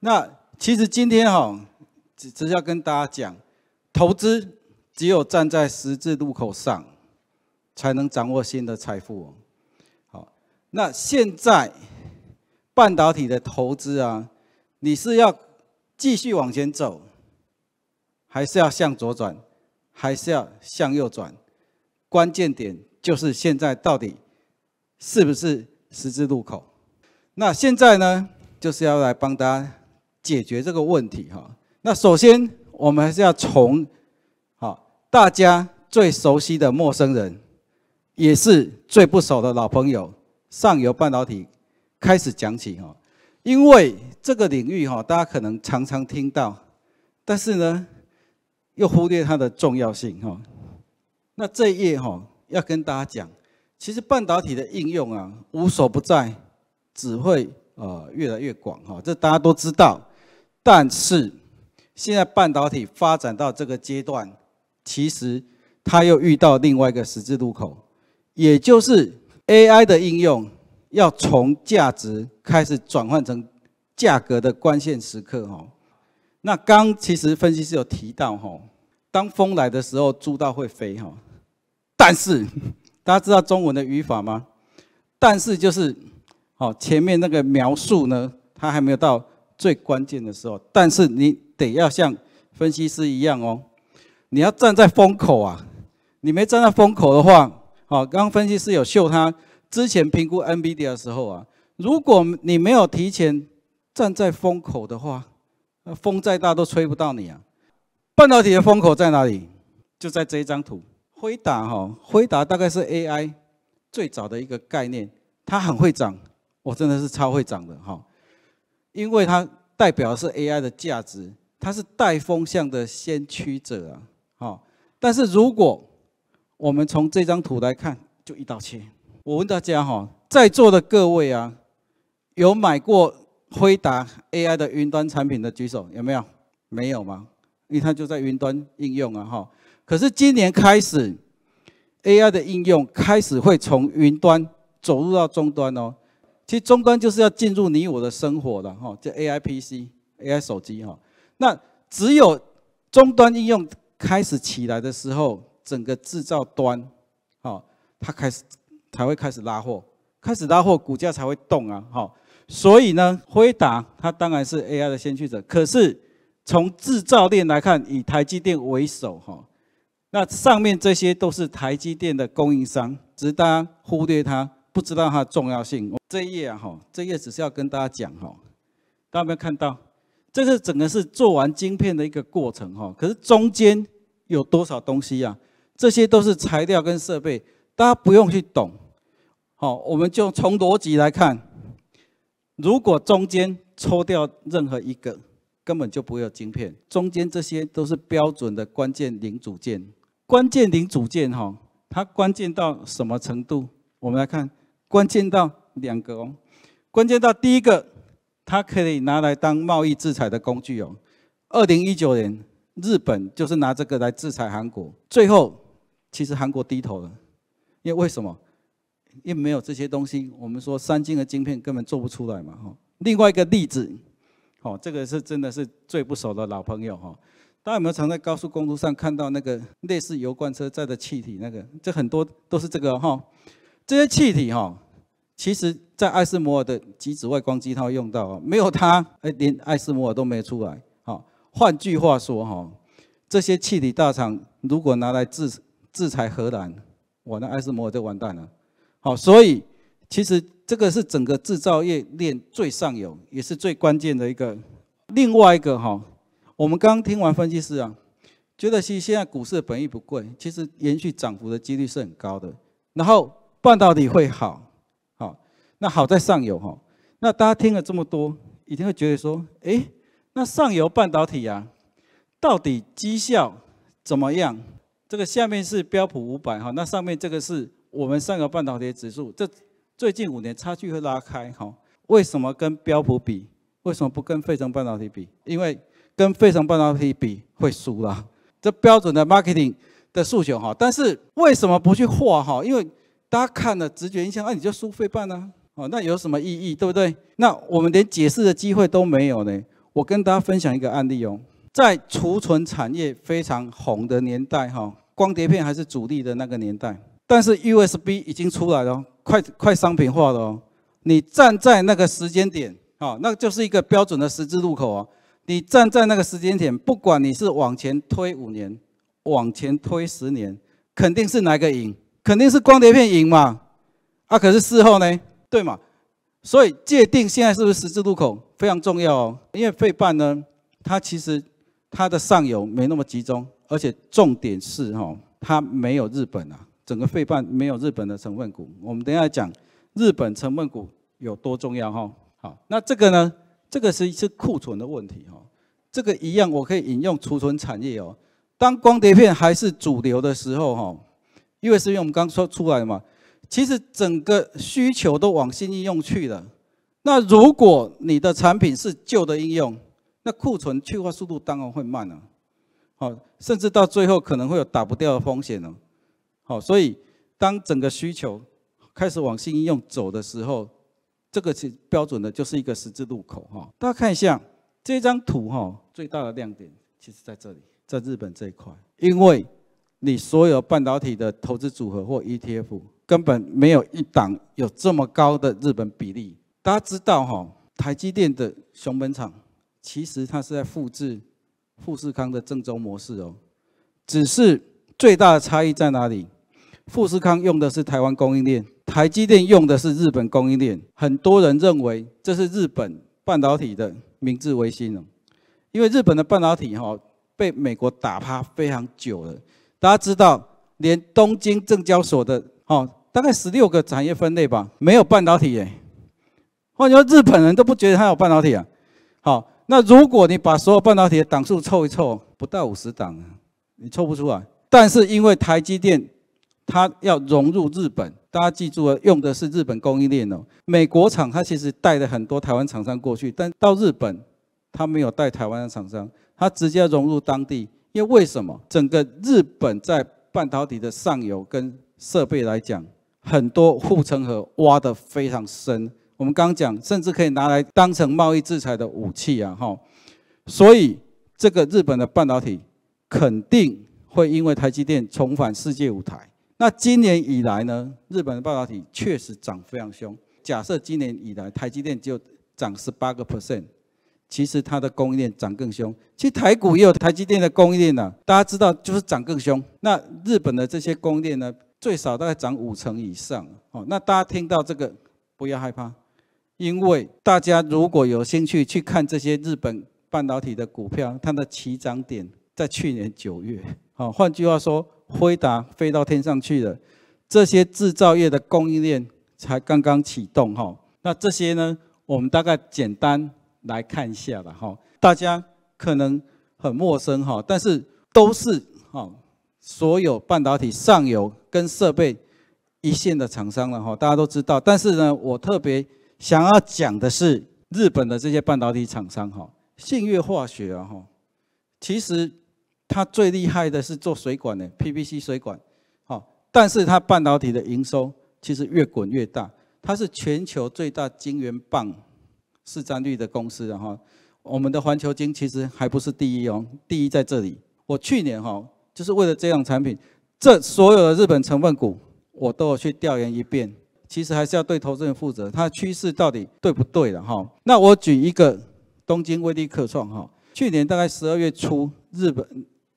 那其实今天哈，只只要跟大家讲，投资只有站在十字路口上，才能掌握新的财富。哦。好，那现在半导体的投资啊，你是要继续往前走，还是要向左转，还是要向右转？关键点就是现在到底是不是十字路口？那现在呢，就是要来帮大家。解决这个问题哈。那首先我们还是要从，好大家最熟悉的陌生人，也是最不熟的老朋友——上游半导体开始讲起哈。因为这个领域哈，大家可能常常听到，但是呢，又忽略它的重要性哈。那这一页哈，要跟大家讲，其实半导体的应用啊，无所不在，只会呃越来越广哈。这大家都知道。但是现在半导体发展到这个阶段，其实它又遇到另外一个十字路口，也就是 AI 的应用要从价值开始转换成价格的关键时刻。哈，那刚其实分析师有提到，哈，当风来的时候，猪到会飞。哈，但是大家知道中文的语法吗？但是就是，哦，前面那个描述呢，它还没有到。最关键的时候，但是你得要像分析师一样哦，你要站在风口啊。你没站在风口的话，好，刚分析师有秀他之前评估 NBD 的时候啊，如果你没有提前站在风口的话，那风再大都吹不到你啊。半导体的风口在哪里？就在这一张图，辉达哈，辉达大概是 AI 最早的一个概念，它很会涨，我真的是超会涨的哈。因为它代表的是 AI 的价值，它是带风向的先驱者啊！好，但是如果我们从这张图来看，就一刀切。我问大家哈，在座的各位啊，有买过辉达 AI 的云端产品的举手，有没有？没有吗？因为它就在云端应用啊！哈，可是今年开始，AI 的应用开始会从云端走入到终端哦。其实终端就是要进入你我的生活了哈，叫 AI PC，AI 手机哈。那只有终端应用开始起来的时候，整个制造端，好，它开始才会开始拉货，开始拉货，股价才会动啊，哈。所以呢，辉达它当然是 AI 的先驱者，可是从制造链来看，以台积电为首哈，那上面这些都是台积电的供应商，只是忽略它。不知道它重要性，这一页啊哈，这页只是要跟大家讲哈，大家有没有看到？这是整个是做完晶片的一个过程哈，可是中间有多少东西呀？这些都是材料跟设备，大家不用去懂，好，我们就从逻辑来看，如果中间抽掉任何一个，根本就不会有晶片。中间这些都是标准的关键零组件，关键零组件哈，它关键到什么程度？我们来看。关键到两个哦，关键到第一个，它可以拿来当贸易制裁的工具哦。二零一九年，日本就是拿这个来制裁韩国，最后其实韩国低头了，因为为什么？因为没有这些东西，我们说三晶的晶片根本做不出来嘛。哈，另外一个例子，哦，这个是真的是最不熟的老朋友哈。大家有没有常在高速公路上看到那个类似油罐车载的气体？那个，这很多都是这个哈。这些气体哈，其实在艾斯摩尔的极紫外光机它用到哦，没有它，哎，连艾斯摩尔都没出来。好，换句话说哈，这些气体大厂如果拿来制制裁荷兰，我那艾斯摩尔就完蛋了。好，所以其实这个是整个制造业链最上游，也是最关键的一个。另外一个哈，我们刚听完分析师啊，觉得其实现在股市的本意不贵，其实延续涨幅的几率是很高的。然后。半导体会好，好，那好在上游哈。那大家听了这么多，一定会觉得说，哎，那上游半导体呀，到底绩效怎么样？这个下面是标普五百哈，那上面这个是我们上游半导体指数。这最近五年差距会拉开哈。为什么跟标普比？为什么不跟费城半导体比？因为跟费城半导体比会输啦。这标准的 marketing 的诉求哈。但是为什么不去画哈？因为大家看了直觉印象，那你就收费办呢，哦，那有什么意义，对不对？那我们连解释的机会都没有呢。我跟大家分享一个案例哦，在储存产业非常红的年代，哈，光碟片还是主力的那个年代，但是 USB 已经出来了，快快商品化了哦。你站在那个时间点，哦，那就是一个标准的十字路口哦。你站在那个时间点，不管你是往前推五年，往前推十年，肯定是哪个赢？肯定是光碟片赢嘛，啊，可是事后呢，对嘛，所以界定现在是不是十字路口非常重要哦。因为费半呢，它其实它的上游没那么集中，而且重点是哈，它没有日本啊，整个费半没有日本的成分股。我们等下讲日本成分股有多重要哈。好，那这个呢，这个是一次库存的问题哈，这个一样我可以引用储存产业哦。当光碟片还是主流的时候哈。因为是因为我们刚说出来嘛，其实整个需求都往新应用去了。那如果你的产品是旧的应用，那库存去化速度当然会慢了。好，甚至到最后可能会有打不掉的风险了。好，所以当整个需求开始往新应用走的时候，这个是标准的，就是一个十字路口哈。大家看一下这张图哈，最大的亮点其实在这里，在日本这一块，因为。你所有半导体的投资组合或 ETF，根本没有一档有这么高的日本比例。大家知道哈，台积电的熊本厂，其实它是在复制富士康的郑州模式哦。只是最大的差异在哪里？富士康用的是台湾供应链，台积电用的是日本供应链。很多人认为这是日本半导体的明治维新哦，因为日本的半导体哈被美国打趴非常久了。大家知道，连东京证交所的，好，大概十六个产业分类吧，没有半导体耶。或者说，日本人都不觉得它有半导体啊。好，那如果你把所有半导体的档数凑一凑，不到五十档，你凑不出来。但是因为台积电，它要融入日本，大家记住了，用的是日本供应链哦。美国厂它其实带了很多台湾厂商过去，但到日本，它没有带台湾的厂商，它直接融入当地。因为为什么整个日本在半导体的上游跟设备来讲，很多护城河挖得非常深。我们刚讲，甚至可以拿来当成贸易制裁的武器啊！哈，所以这个日本的半导体肯定会因为台积电重返世界舞台。那今年以来呢，日本的半导体确实涨非常凶。假设今年以来台积电就涨十八个 percent。其实它的供应链涨更凶，其实台股也有台积电的供应链呐。大家知道，就是涨更凶。那日本的这些供应链呢，最少大概涨五成以上。哦，那大家听到这个不要害怕，因为大家如果有兴趣去看这些日本半导体的股票，它的起涨点在去年九月。哦，换句话说，辉达飞到天上去了，这些制造业的供应链才刚刚启动。哈，那这些呢，我们大概简单。来看一下了哈，大家可能很陌生，哈，但是都是哈，所有半导体上游跟设备一线的厂商了，哈，大家都知道。但是呢，我特别想要讲的是日本的这些半导体厂商，哈，信越化学啊，哈，其实它最厉害的是做水管的 PVC 水管，好，但是它半导体的营收其实越滚越大，它是全球最大晶圆棒。市占率的公司，然后我们的环球金其实还不是第一哦，第一在这里。我去年哈就是为了这样产品，这所有的日本成分股我都有去调研一遍。其实还是要对投资人负责，它的趋势到底对不对的哈？那我举一个东京微力科创哈，去年大概十二月初，日本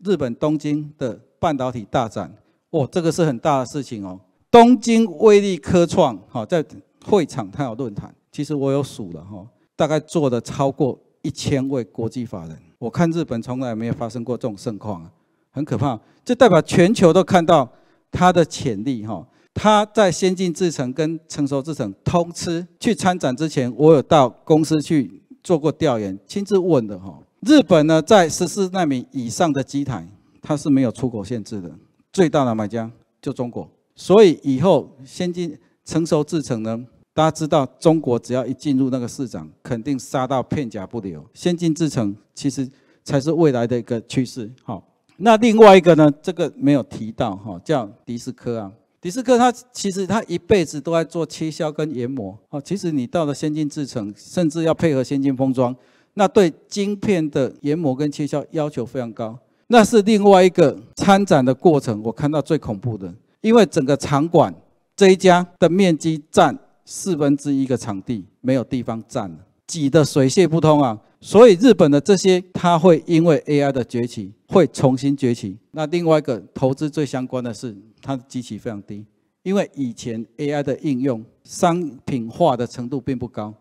日本东京的半导体大展，哇，这个是很大的事情哦。东京微力科创哈在会场它有论坛，其实我有数了哈。大概做的超过一千位国际法人，我看日本从来没有发生过这种盛况，很可怕。这代表全球都看到它的潜力，哈。它在先进制程跟成熟制程通吃。去参展之前，我有到公司去做过调研，亲自问的，哈。日本呢，在十四纳米以上的机台，它是没有出口限制的，最大的买家就中国。所以以后先进成熟制程呢？大家知道，中国只要一进入那个市场，肯定杀到片甲不留。先进制程其实才是未来的一个趋势。好，那另外一个呢？这个没有提到哈，叫迪斯科啊。迪斯科他其实他一辈子都在做切削跟研磨。哦，其实你到了先进制程，甚至要配合先进封装，那对晶片的研磨跟切削要求非常高。那是另外一个参展的过程，我看到最恐怖的，因为整个场馆这一家的面积占。四分之一个场地没有地方站了，挤得水泄不通啊！所以日本的这些，它会因为 AI 的崛起会重新崛起。那另外一个投资最相关的是，它的机器非常低，因为以前 AI 的应用商品化的程度并不高。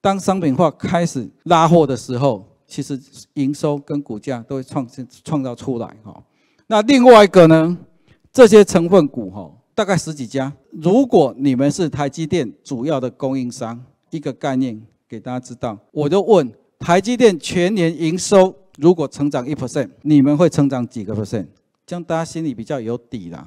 当商品化开始拉货的时候，其实营收跟股价都会创新创造出来哈。那另外一个呢，这些成分股哈。大概十几家。如果你们是台积电主要的供应商，一个概念给大家知道，我就问台积电全年营收如果成长一 percent，你们会成长几个 percent？这样大家心里比较有底啦。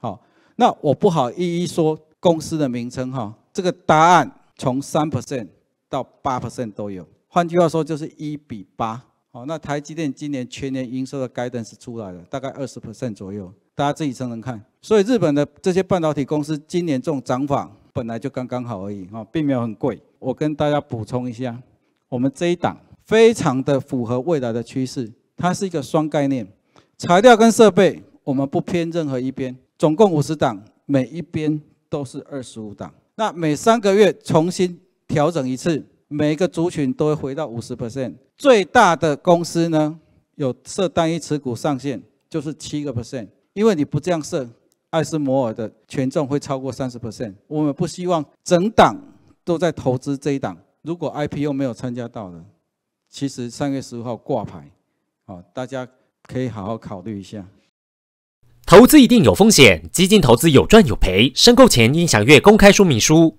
好，那我不好一一说公司的名称哈。这个答案从三 percent 到八 percent 都有。换句话说就是一比八。好，那台积电今年全年营收的 guidance 是出来了，大概二十 percent 左右。大家自己称称看。所以日本的这些半导体公司今年这种涨法本来就刚刚好而已哈，并没有很贵。我跟大家补充一下，我们这一档非常的符合未来的趋势，它是一个双概念，材料跟设备，我们不偏任何一边。总共五十档，每一边都是二十五档。那每三个月重新调整一次，每一个族群都会回到五十 percent。最大的公司呢，有设单一持股上限，就是七个 percent。因为你不这样设，艾斯摩尔的权重会超过三十 percent。我们不希望整档都在投资这一档。如果 IPO 没有参加到的，其实三月十五号挂牌，好，大家可以好好考虑一下。投资一定有风险，基金投资有赚有赔。申购前应详阅公开说明书。